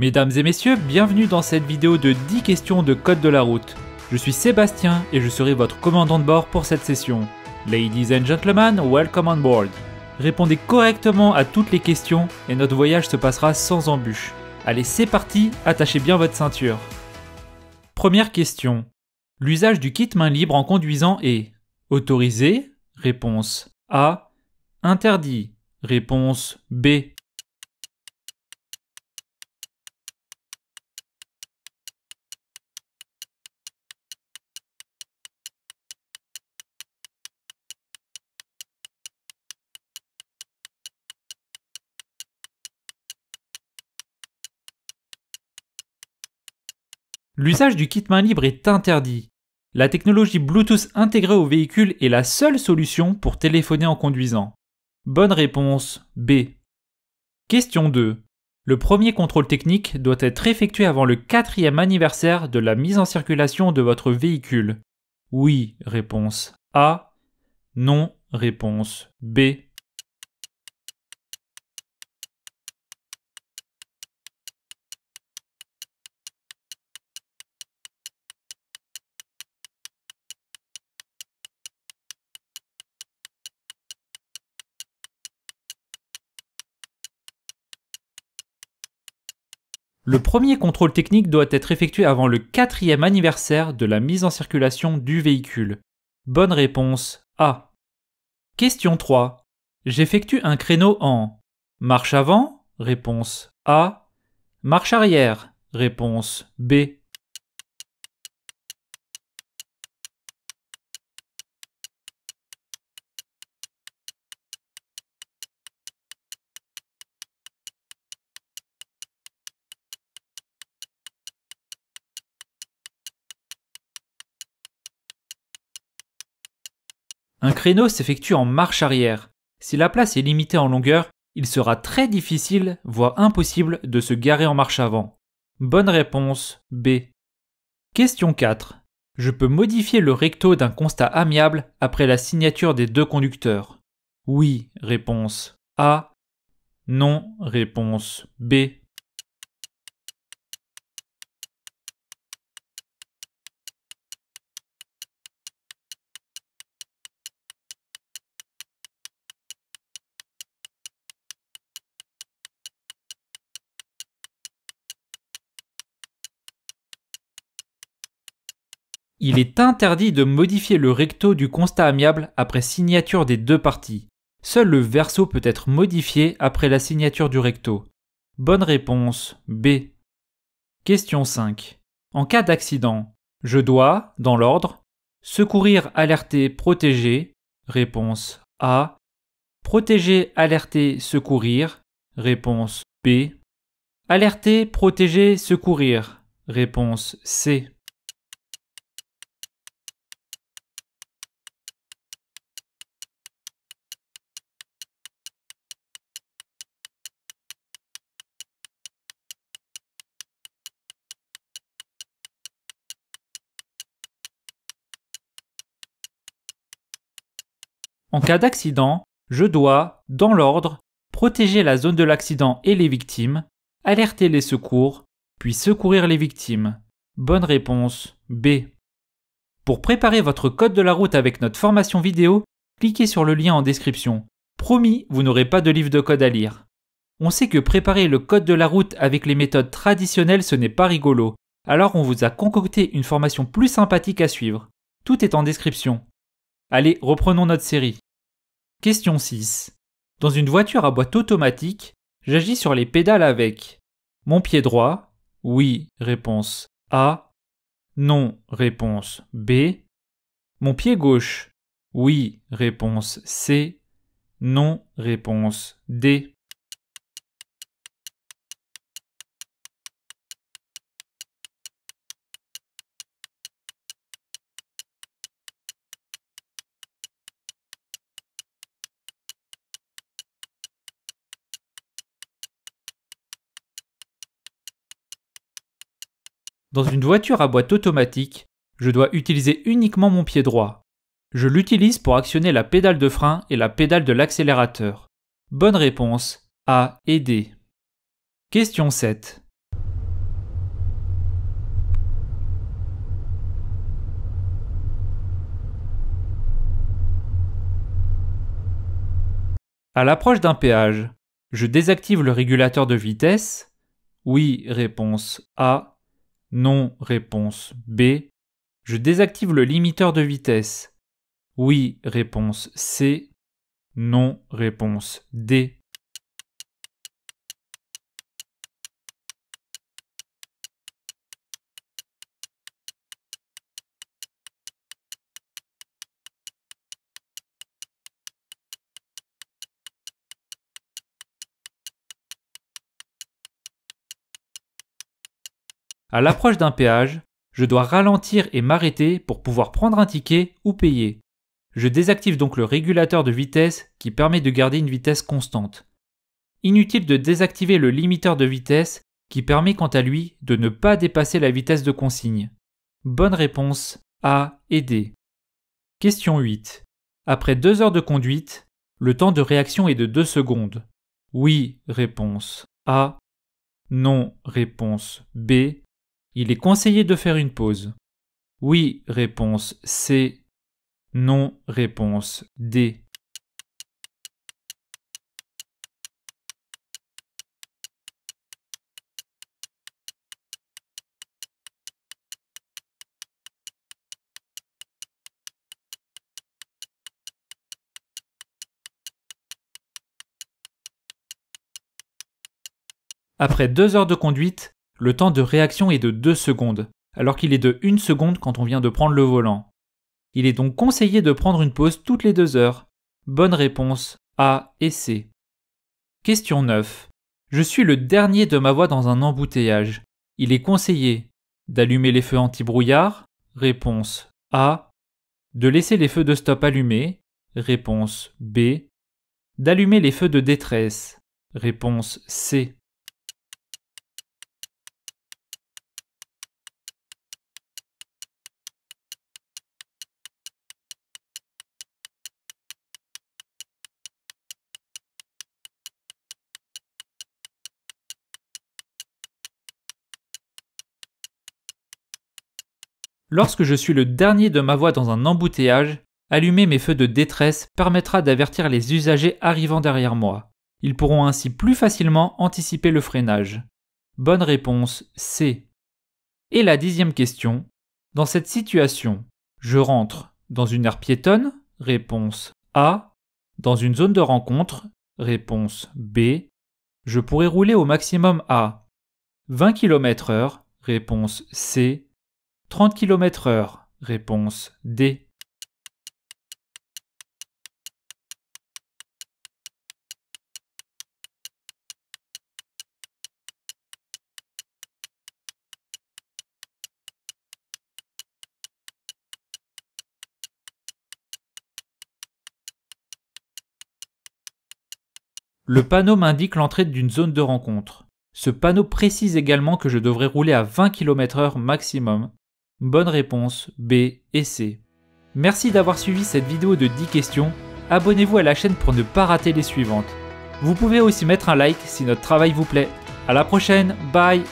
Mesdames et messieurs, bienvenue dans cette vidéo de 10 questions de code de la route. Je suis Sébastien et je serai votre commandant de bord pour cette session. Ladies and gentlemen, welcome on board. Répondez correctement à toutes les questions et notre voyage se passera sans embûche. Allez, c'est parti, attachez bien votre ceinture. Première question. L'usage du kit main libre en conduisant est autorisé Réponse A. Interdit Réponse B. L'usage du kit main libre est interdit. La technologie Bluetooth intégrée au véhicule est la seule solution pour téléphoner en conduisant. Bonne réponse B. Question 2. Le premier contrôle technique doit être effectué avant le quatrième anniversaire de la mise en circulation de votre véhicule. Oui, réponse A. Non, réponse B. Le premier contrôle technique doit être effectué avant le quatrième anniversaire de la mise en circulation du véhicule. Bonne réponse A. Question 3. J'effectue un créneau en marche avant, réponse A, marche arrière, réponse B. Un créneau s'effectue en marche arrière. Si la place est limitée en longueur, il sera très difficile, voire impossible, de se garer en marche avant. Bonne réponse B. Question 4. Je peux modifier le recto d'un constat amiable après la signature des deux conducteurs. Oui, réponse A. Non, réponse B. Il est interdit de modifier le recto du constat amiable après signature des deux parties. Seul le verso peut être modifié après la signature du recto. Bonne réponse B. Question 5. En cas d'accident, je dois, dans l'ordre, secourir, alerter, protéger. Réponse A. Protéger, alerter, secourir. Réponse B. Alerter, protéger, secourir. Réponse C. En cas d'accident, je dois, dans l'ordre, protéger la zone de l'accident et les victimes, alerter les secours, puis secourir les victimes. Bonne réponse B. Pour préparer votre code de la route avec notre formation vidéo, cliquez sur le lien en description. Promis, vous n'aurez pas de livre de code à lire. On sait que préparer le code de la route avec les méthodes traditionnelles, ce n'est pas rigolo. Alors on vous a concocté une formation plus sympathique à suivre. Tout est en description. Allez, reprenons notre série. Question 6. Dans une voiture à boîte automatique, j'agis sur les pédales avec mon pied droit, oui, réponse A, non, réponse B, mon pied gauche, oui, réponse C, non, réponse D. Dans une voiture à boîte automatique, je dois utiliser uniquement mon pied droit. Je l'utilise pour actionner la pédale de frein et la pédale de l'accélérateur. Bonne réponse A et D. Question 7. À l'approche d'un péage, je désactive le régulateur de vitesse Oui, réponse A non, réponse B. Je désactive le limiteur de vitesse. Oui, réponse C. Non, réponse D. À l'approche d'un péage, je dois ralentir et m'arrêter pour pouvoir prendre un ticket ou payer. Je désactive donc le régulateur de vitesse qui permet de garder une vitesse constante. Inutile de désactiver le limiteur de vitesse qui permet quant à lui de ne pas dépasser la vitesse de consigne. Bonne réponse A et D. Question 8. Après deux heures de conduite, le temps de réaction est de 2 secondes. Oui, réponse A. Non, réponse B. Il est conseillé de faire une pause. Oui, réponse C. Non, réponse D. Après deux heures de conduite, le temps de réaction est de 2 secondes, alors qu'il est de 1 seconde quand on vient de prendre le volant. Il est donc conseillé de prendre une pause toutes les 2 heures. Bonne réponse A et C. Question 9. Je suis le dernier de ma voie dans un embouteillage. Il est conseillé d'allumer les feux anti-brouillard. Réponse A. De laisser les feux de stop allumés. Réponse B. D'allumer les feux de détresse. Réponse C. Lorsque je suis le dernier de ma voie dans un embouteillage, allumer mes feux de détresse permettra d'avertir les usagers arrivant derrière moi. Ils pourront ainsi plus facilement anticiper le freinage. Bonne réponse C. Et la dixième question. Dans cette situation, je rentre dans une aire piétonne Réponse A. Dans une zone de rencontre Réponse B. Je pourrais rouler au maximum à 20 km/h Réponse C. 30 km heure. Réponse D. Le panneau m'indique l'entrée d'une zone de rencontre. Ce panneau précise également que je devrais rouler à 20 km heure maximum Bonne réponse B et C. Merci d'avoir suivi cette vidéo de 10 questions, abonnez-vous à la chaîne pour ne pas rater les suivantes. Vous pouvez aussi mettre un like si notre travail vous plaît. À la prochaine, bye